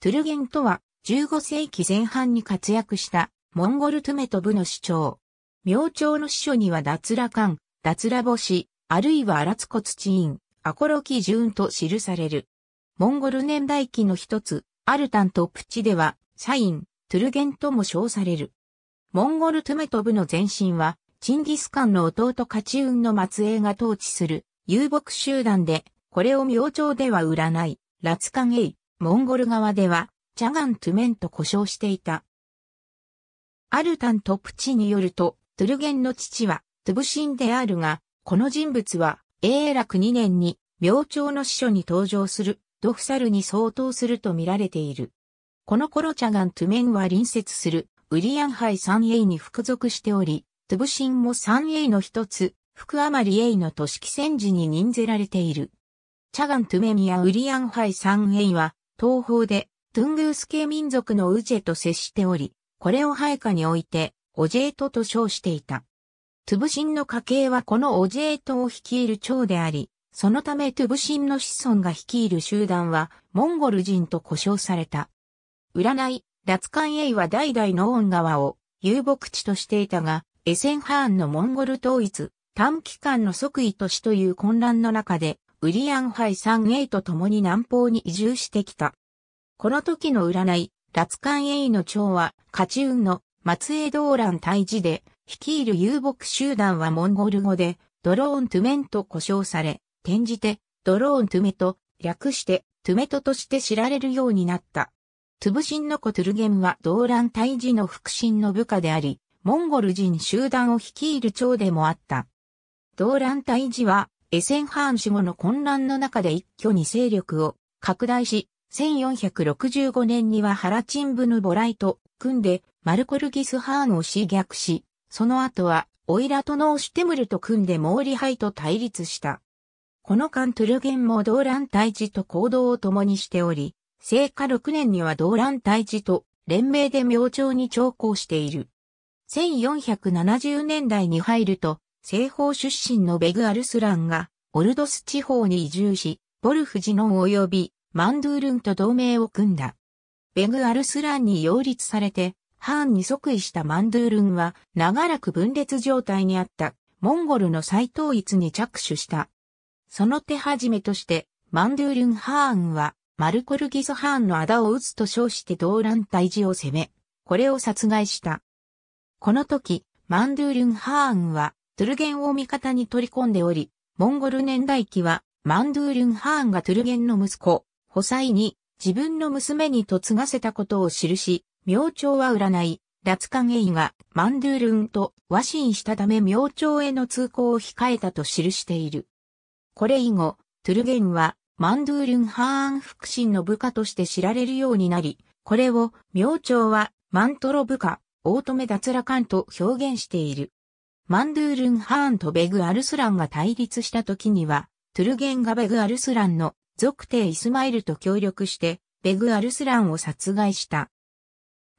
トゥルゲンとは、15世紀前半に活躍した、モンゴルトゥメト部の主張。明朝の司書には脱羅漢、脱羅星、あるいは荒津骨ーン、アコロキジューンと記される。モンゴル年代記の一つ、アルタンとプチでは、サイン、トゥルゲンとも称される。モンゴルトゥメト部の前身は、チンギスカンの弟カチウンの末裔が統治する遊牧集団で、これを明朝では占い、ラツカゲイ、モンゴル側では、チャガン・トゥメンと呼称していた。アルタン・トプチによると、トゥルゲンの父は、トゥブシンであるが、この人物は、永楽2年に、明朝の司書に登場する、ドフサルに相当すると見られている。この頃チャガン・トゥメンは隣接する、ウリアンハイ 3A に服属しており、トゥブシンも 3A の一つ、福アマリ A の都市戦時に任ぜられている。チャガン・トゥメンやウリアンハイ 3A は、東方でトゥングース系民族のウジェと接しており、これを配下において、オジェートと称していた。トゥブシンの家系はこのオジェートを率いる長であり、そのためトゥブシンの子孫が率いる集団は、モンゴル人と呼称された。占い、ラツカンエイは代々の恩川を遊牧地としていたが、エセンハーンのモンゴル統一、短期間の即位都市という混乱の中で、ウリアンハイ 3A と共に南方に移住してきた。この時の占い、ラツカン A の長は、勝ち運の松江道乱退治で、率いる遊牧集団はモンゴル語で、ドローントゥメンと呼称され、転じて、ドローントゥメト、略して、トゥメトとして知られるようになった。トゥブシンの子トゥルゲンは動乱退治の腹心の部下であり、モンゴル人集団を率いる長でもあった。動乱退治は、エセンハーン死後の混乱の中で一挙に勢力を拡大し、1465年にはハラチンブヌボライと組んでマルコルギスハーンを死逆し、その後はオイラトノーシュテムルと組んでモーリハイと対立した。この間トゥルゲンも動乱退治と行動を共にしており、聖火6年には動乱退治と連名で明朝に長考している。1470年代に入ると、西方出身のベグ・アルスランが、オルドス地方に移住し、ボルフジノン及びマンドゥールンと同盟を組んだ。ベグ・アルスランに擁立されて、ハーンに即位したマンドゥールンは、長らく分裂状態にあったモンゴルの再統一に着手した。その手始めとして、マンドゥールン・ハーンは、マルコルギス・ハーンの仇を撃つと称して動乱退治を攻め、これを殺害した。この時、マンドゥールン・ハーンは、トゥルゲンを味方に取り込んでおり、モンゴル年代記は、マンドゥールン・ハーンがトゥルゲンの息子、ホサイに、自分の娘に嫁がせたことを記し、明朝は占い、ラツカゲイがマンドゥールンと和親したため明朝への通行を控えたと記している。これ以後、トゥルゲンはマンドゥールン・ハーン腹心の部下として知られるようになり、これを明朝はマントロ部下、オートメ・ダツラカンと表現している。マンドゥールンハーンとベグアルスランが対立した時には、トゥルゲンがベグアルスランの属帝イスマイルと協力して、ベグアルスランを殺害した。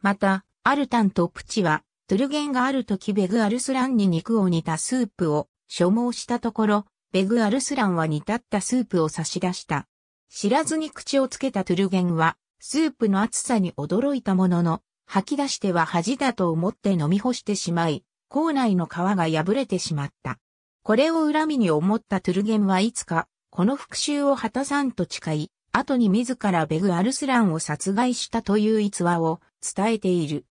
また、アルタンとプチは、トゥルゲンがある時ベグアルスランに肉を煮たスープを所望したところ、ベグアルスランは煮立ったスープを差し出した。知らずに口をつけたトゥルゲンは、スープの熱さに驚いたものの、吐き出しては恥だと思って飲み干してしまい、校内の川が破れてしまった。これを恨みに思ったトゥルゲンはいつか、この復讐を果たさんと誓い、後に自らベグ・アルスランを殺害したという逸話を伝えている。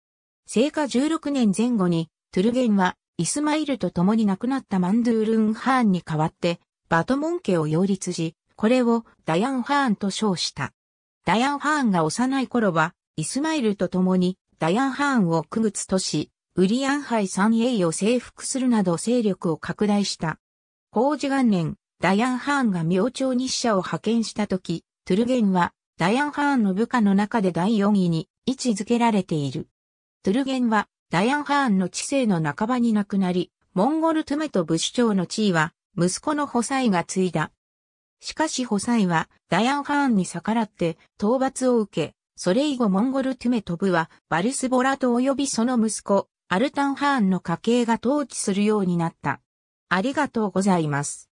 聖火16年前後に、トゥルゲンは、イスマイルと共に亡くなったマンドゥールン・ハーンに代わって、バトモン家を擁立し、これをダヤン・ハーンと称した。ダヤン・ハーンが幼い頃は、イスマイルと共にダヤン・ハーンを区別とし、ウリアンハイ三栄を征服するなど勢力を拡大した。工事元年、ダヤン・ハーンが明朝日社を派遣した時、トゥルゲンは、ダヤン・ハーンの部下の中で第4位に位置づけられている。トゥルゲンは、ダヤン・ハーンの知性の半ばに亡くなり、モンゴルトゥメと武士長の地位は、息子の補佐が継いだ。しかし補佐は、ダヤン・ハーンに逆らって、討伐を受け、それ以後モンゴルトゥメトブは、バルスボラと及びその息子、アルタンハーンの家系が統治するようになった。ありがとうございます。